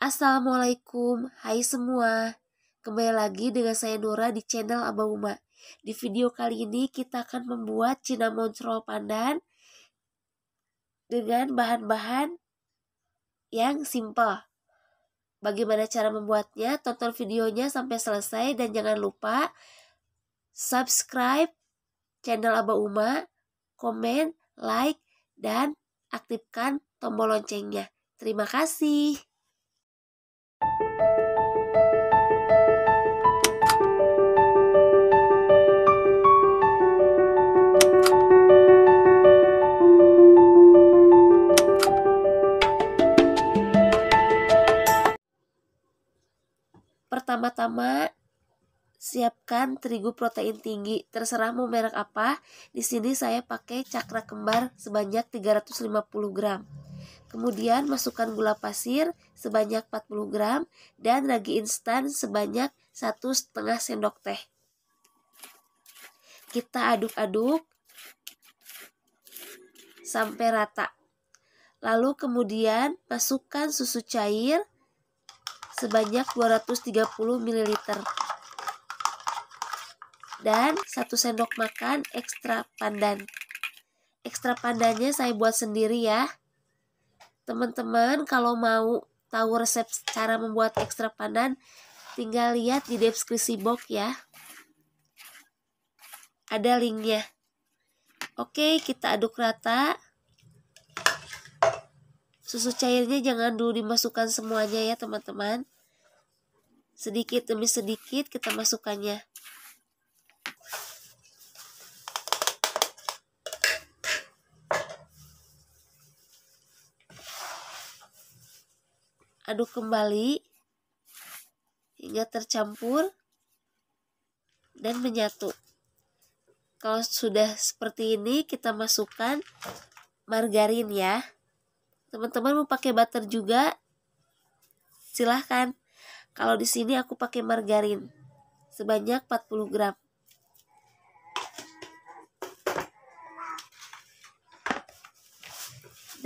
Assalamualaikum, hai semua. Kembali lagi dengan saya Nora di channel Abang Uma. Di video kali ini kita akan membuat cinnamon roll pandan dengan bahan-bahan yang simple. Bagaimana cara membuatnya? Tonton videonya sampai selesai dan jangan lupa subscribe channel Abang Uma, comment, like, dan aktifkan tombol loncengnya. Terima kasih. Pertama-tama siapkan terigu protein tinggi. Terserah mau merek apa. Di sini saya pakai cakra kembar sebanyak 350 gram. Kemudian masukkan gula pasir sebanyak 40 gram dan ragi instan sebanyak satu setengah sendok teh. Kita aduk-aduk sampai rata. Lalu kemudian masukkan susu cair sebanyak 230 ml dan 1 sendok makan ekstra pandan. Ekstra pandannya saya buat sendiri ya. Teman-teman kalau mau tahu resep cara membuat ekstra pandan, tinggal lihat di deskripsi box ya. Ada linknya. Oke, kita aduk rata. Susu cairnya jangan dulu dimasukkan semuanya ya teman-teman. Sedikit demi sedikit kita masukkannya. Aduk kembali hingga tercampur dan menyatu. Kalau sudah seperti ini kita masukkan margarin ya teman-teman mau pakai butter juga silahkan kalau di sini aku pakai margarin sebanyak 40 gram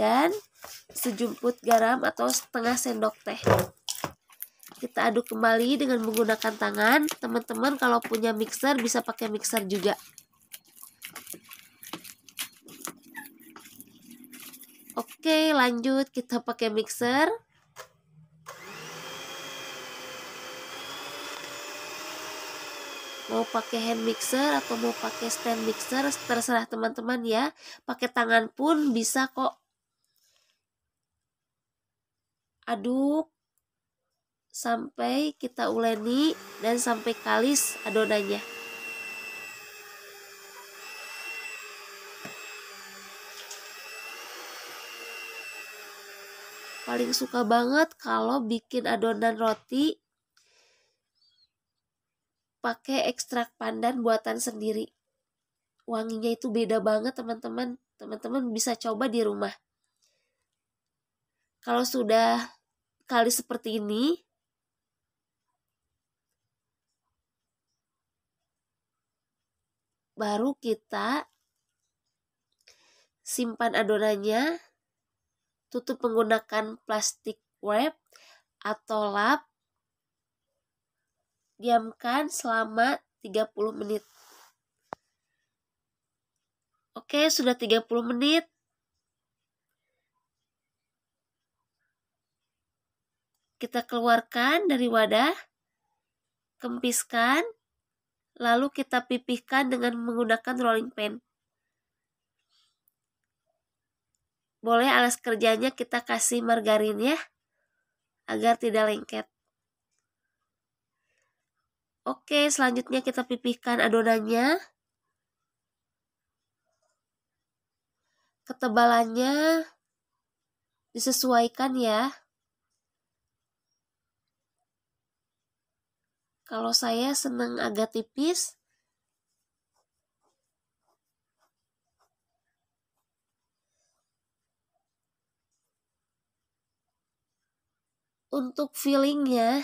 dan sejumput garam atau setengah sendok teh kita aduk kembali dengan menggunakan tangan teman-teman kalau punya mixer bisa pakai mixer juga Oke, lanjut kita pakai mixer. Mau pakai hand mixer atau mau pakai stand mixer, terserah teman-teman ya. Pakai tangan pun bisa kok. Aduk sampai kita uleni dan sampai kalis adonannya. paling suka banget kalau bikin adonan roti pakai ekstrak pandan buatan sendiri. Wanginya itu beda banget teman-teman. Teman-teman bisa coba di rumah. Kalau sudah kali seperti ini, baru kita simpan adonannya tutup menggunakan plastik wrap atau lap. Diamkan selama 30 menit. Oke, sudah 30 menit. Kita keluarkan dari wadah, kempiskan, lalu kita pipihkan dengan menggunakan rolling pin. Boleh alas kerjanya kita kasih margarin ya, agar tidak lengket. Oke, selanjutnya kita pipihkan adonannya. Ketebalannya disesuaikan ya. Kalau saya senang agak tipis, untuk feelingnya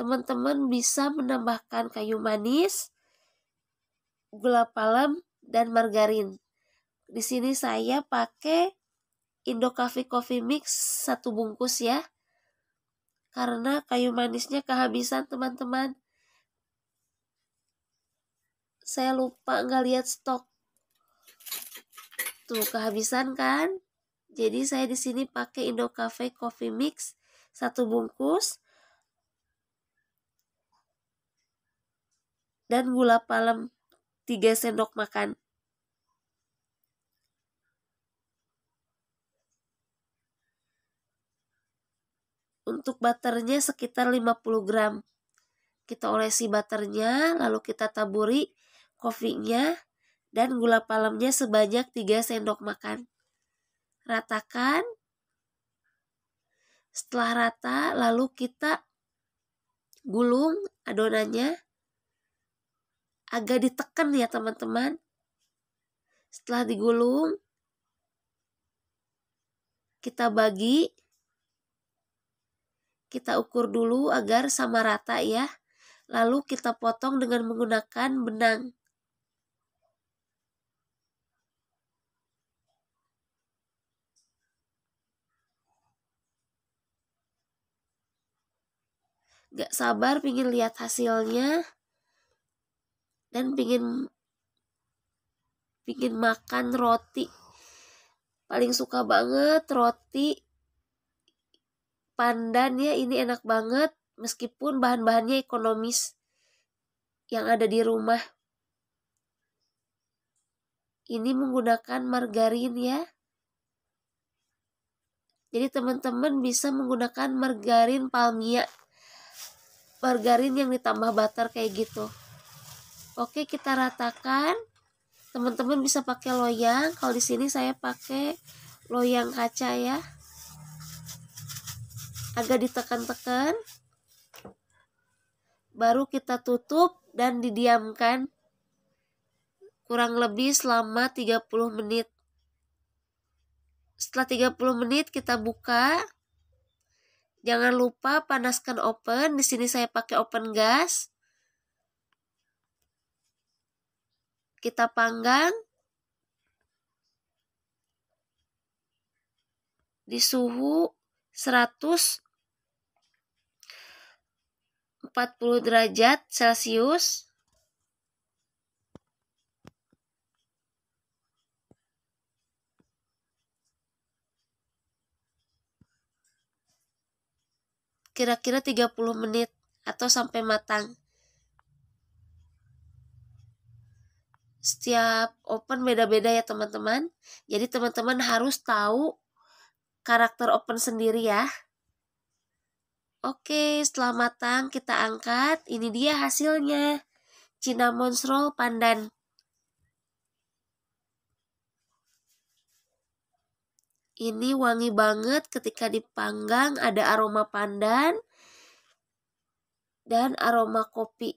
teman-teman bisa menambahkan kayu manis, gula palem, dan margarin. Di sini saya pakai Indo Coffee Coffee Mix satu bungkus ya. Karena kayu manisnya kehabisan teman-teman. Saya lupa nggak lihat stok. Tuh kehabisan kan? Jadi saya di sini pakai Indo Cafe Coffee Mix satu bungkus dan gula palem 3 sendok makan. Untuk butternya sekitar 50 gram. Kita olesi butternya, lalu kita taburi kopinya dan gula palemnya sebanyak 3 sendok makan ratakan. Setelah rata, lalu kita gulung adonannya agak ditekan ya teman-teman. Setelah digulung, kita bagi, kita ukur dulu agar sama rata ya. Lalu kita potong dengan menggunakan benang. gak sabar pingin lihat hasilnya dan pingin pingin makan roti paling suka banget roti pandan ya ini enak banget meskipun bahan-bahannya ekonomis yang ada di rumah ini menggunakan margarin ya jadi teman-teman bisa menggunakan margarin palmia margarin yang ditambah butter kayak gitu oke kita ratakan teman-teman bisa pakai loyang kalau di sini saya pakai loyang kaca ya agak ditekan-tekan baru kita tutup dan didiamkan kurang lebih selama 30 menit setelah 30 menit kita buka Jangan lupa panaskan oven. Di sini saya pakai oven gas. Kita panggang di suhu 140 derajat Celcius. kira-kira 30 menit atau sampai matang. Setiap open beda-beda ya teman-teman. Jadi teman-teman harus tahu karakter open sendiri ya. Oke, setelah matang kita angkat. Ini dia hasilnya. cina roll pandan. Ini wangi banget ketika dipanggang, ada aroma pandan dan aroma kopi.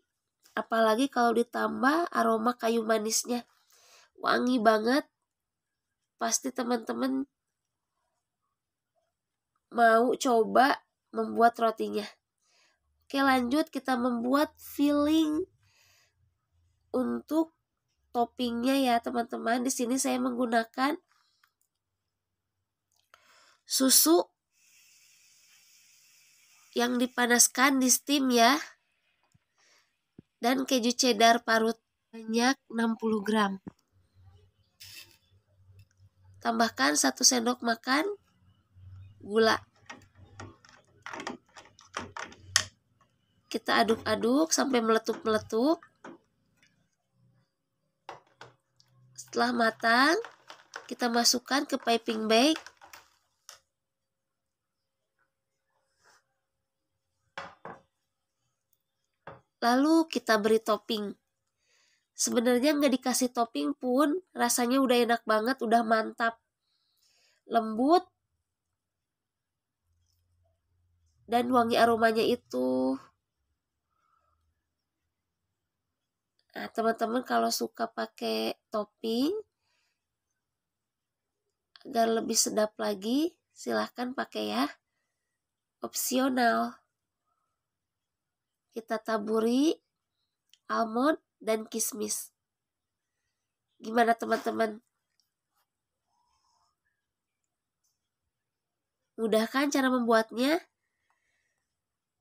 Apalagi kalau ditambah aroma kayu manisnya. Wangi banget. Pasti teman-teman mau coba membuat rotinya. Oke lanjut kita membuat filling untuk toppingnya ya teman-teman. Di sini saya menggunakan susu yang dipanaskan di steam ya. Dan keju cheddar parut banyak 60 gram. Tambahkan 1 sendok makan gula. Kita aduk-aduk sampai meletup-meletup. Setelah matang, kita masukkan ke piping bag lalu kita beri topping. Sebenarnya nggak dikasih topping pun rasanya udah enak banget, udah mantap. Lembut dan wangi aromanya itu. Nah, teman-teman kalau suka pakai topping agar lebih sedap lagi, silahkan pakai ya. Opsional kita taburi almond dan kismis. Gimana teman-teman? Mudah kan cara membuatnya?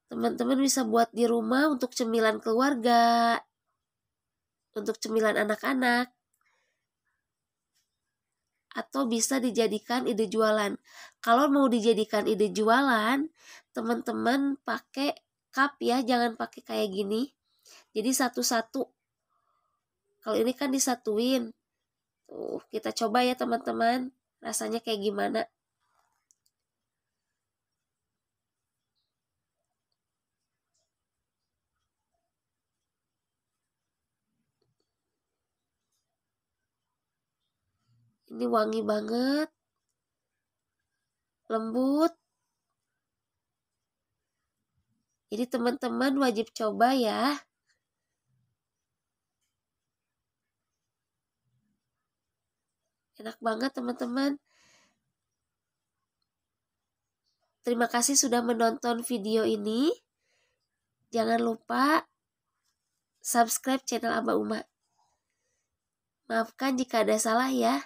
Teman-teman bisa buat di rumah untuk cemilan keluarga, untuk cemilan anak-anak, atau bisa dijadikan ide jualan. Kalau mau dijadikan ide jualan, teman-teman pakai cup ya, jangan pakai kayak gini. Jadi satu-satu. Kalau ini kan disatuin. Tuh, kita coba ya teman-teman. Rasanya kayak gimana? Ini wangi banget. Lembut. Jadi teman-teman wajib coba ya. Enak banget teman-teman. Terima kasih sudah menonton video ini. Jangan lupa subscribe channel Aba Uma. Maafkan jika ada salah ya.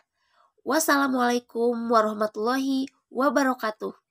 Wassalamualaikum warahmatullahi wabarakatuh.